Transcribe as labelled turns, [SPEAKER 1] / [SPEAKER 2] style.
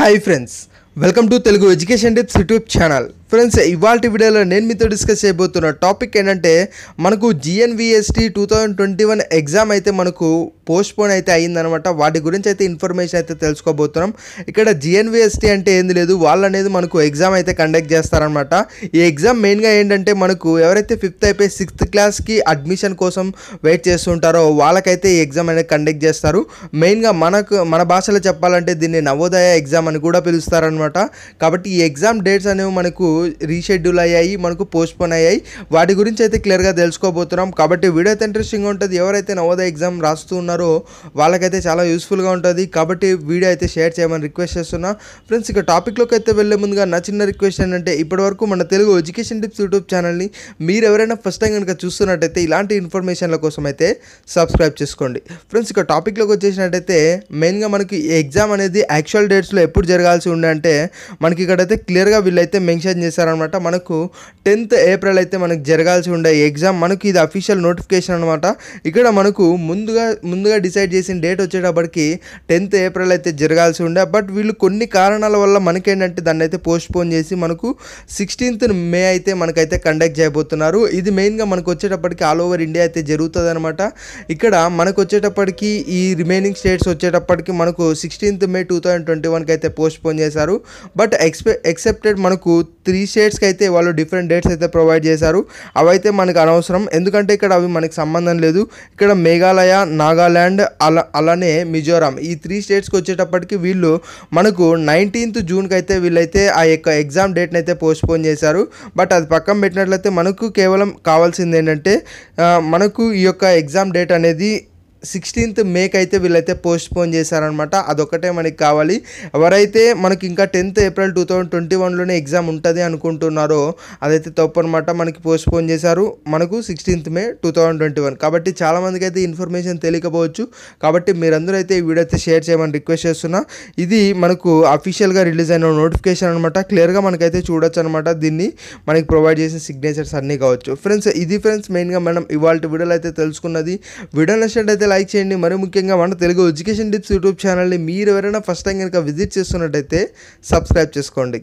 [SPEAKER 1] Hi friends, welcome to Telugu Education Tips YouTube channel. Friends ఇవాళ వీడియోలో నేను మీతో డిస్కస్ చేయబోతున్న టాపిక్ ఏంటంటే మనకు JNVST two thousand twenty one exam అయితే మనకు పోస్ట్పోన్ అయితే అయ్యిందనమాట వాటి గురించి అయితే ఇన్ఫర్మేషన్ అయితే తెలుసుకోబోతున్నాం ఇక్కడ జిఎన్విఎస్టీ అంటే ఏంది లేదు వాళ్ళు అనేది మనకు ఎగ్జామ్ అయితే కండక్ట్ చేస్తారనమాట ఈ ఎగ్జామ్ మెయిన్గా ఏంటంటే మనకు ఎవరైతే ఫిఫ్త్ అయిపోయి సిక్స్త్ క్లాస్కి అడ్మిషన్ కోసం వెయిట్ చేస్తుంటారో వాళ్ళకైతే ఈ ఎగ్జామ్ అనేది కండక్ట్ చేస్తారు మెయిన్గా మనకు మన భాషలో చెప్పాలంటే దీన్ని నవోదయ ఎగ్జామ్ అని కూడా పిలుస్తారనమాట కాబట్టి ఈ ఎగ్జామ్ డేట్స్ అనేవి మనకు రీషెడ్యూల్ అయ్యాయి మనకు పోస్ట్పోన్ అయ్యాయి వాటి గురించి అయితే క్లియర్గా తెలుసుకోబోతున్నాం కాబట్టి వీడియో అయితే ఇంట్రెస్టింగ్ ఉంటుంది ఎవరైతే నవోదయ ఎగ్జామ్ రాస్తూ ఉన్నారో వాళ్ళకైతే చాలా యూస్ఫుల్గా ఉంటుంది కాబట్టి వీడియో అయితే షేర్ చేయమని రిక్వెస్ట్ చేస్తున్నా ఫ్రెండ్స్ ఇక టాపిక్లోకి అయితే వెళ్ళే ముందుగా నా చిన్న రిక్వెస్ట్ ఏంటంటే ఇప్పటివరకు మన తెలుగు ఎడ్యుకేషన్ టిప్స్ యూట్యూబ్ ఛానల్ని మీరు ఎవరైనా ఫస్ట్ టైం కనుక చూస్తున్నట్టయితే ఇలాంటి ఇన్ఫర్మేషన్ల కోసం అయితే సబ్స్క్రైబ్ చేసుకోండి ఫ్రెండ్స్ ఇక టాపిక్లోకి వచ్చేసినట్టయితే మెయిన్గా మనకి ఎగ్జామ్ అనేది యాక్చువల్ డేట్స్లో ఎప్పుడు జరగాల్సి ఉండే అంటే మనకి ఇక్కడైతే క్లియర్గా వీళ్ళైతే మెన్షన్ చేశారనమాట మనకు టెన్త్ ఏప్రిల్ అయితే మనకు జరగాల్సి ఉండే ఎగ్జామ్ మనకు ఇది అఫీషియల్ నోటిఫికేషన్ అనమాట ఇక్కడ మనకు ముందుగా ముందుగా డిసైడ్ చేసిన డేట్ వచ్చేటప్పటికి టెన్త్ ఏప్రిల్ అయితే జరగాల్సి ఉండే బట్ వీళ్ళు కొన్ని కారణాల వల్ల మనకేంటంటే దాన్ని అయితే పోస్ట్ పోన్ చేసి మనకు సిక్స్టీన్త్ మే అయితే మనకైతే కండక్ట్ చేయబోతున్నారు ఇది మెయిన్గా మనకు వచ్చేటప్పటికి ఆల్ ఓవర్ ఇండియా అయితే జరుగుతుంది అనమాట ఇక్కడ మనకు వచ్చేటప్పటికి ఈ రిమైనింగ్ స్టేట్స్ వచ్చేటప్పటికి మనకు sixteenth May two thousand twenty వన్కి అయితే పోస్ట్ పోన్ చేశారు బట్ ఎక్స్పె ఎక్సెప్టెడ్ మనకు త్రీ త్రీ షేడ్స్కి అయితే వాళ్ళు డిఫరెంట్ డేట్స్ అయితే ప్రొవైడ్ చేశారు అవైతే మనకు అనవసరం ఎందుకంటే ఇక్కడ అవి మనకి సంబంధం లేదు ఇక్కడ మేఘాలయ నాగాల్యాండ్ అలా అలానే మిజోరాం ఈ త్రీ స్టేట్స్కి వచ్చేటప్పటికి వీళ్ళు మనకు నైన్టీన్త్ జూన్కి అయితే వీళ్ళైతే ఆ యొక్క ఎగ్జామ్ డేట్ని అయితే పోస్ట్పోన్ చేశారు బట్ అది పక్కన పెట్టినట్లయితే మనకు కేవలం కావాల్సింది ఏంటంటే మనకు ఈ యొక్క ఎగ్జామ్ డేట్ అనేది సిక్స్టీన్త్ మేక్ అయితే వీళ్ళైతే పోస్ట్ పోన్ చేశారనమాట అదొకటే మనకి కావాలి ఎవరైతే మనకి ఇంకా tenth April two thousand twenty వన్లోనే ఎగ్జామ్ ఉంటుంది అనుకుంటున్నారో అదైతే తప్పు అనమాట మనకి పోస్ట్ పోన్ చేశారు మనకు sixteenth May two thousand twenty one కాబట్టి చాలామందికి అయితే ఇన్ఫర్మేషన్ తెలియకపోవచ్చు కాబట్టి మీరందరూ అయితే ఈ వీడియో అయితే షేర్ చేయమని రిక్వెస్ట్ చేస్తున్నా ఇది మనకు అఫీషియల్గా రిలీజ్ అయిన నోటిఫికేషన్ అనమాట క్లియర్గా మనకైతే చూడొచ్చు అనమాట దీన్ని మనకి ప్రొవైడ్ చేసిన సిగ్నేచర్స్ అన్నీ కావచ్చు ఫ్రెండ్స్ ఇది ఫ్రెండ్స్ మెయిన్గా మనం ఇవాళ వీడియోలో అయితే తెలుసుకున్నది వీడియో నచ్చినట్టు అయితే లైక్ చేయండి మరి ముఖ్యంగా మన తెలుగు ఎడ్యుకేషన్ టిప్స్ యూట్యూబ్ ఛానల్ని మీరు ఎవరైనా ఫస్ట్ టైం కనుక విజిట్ చేస్తున్నట్టయితే సబ్స్క్రైబ్ చేసుకోండి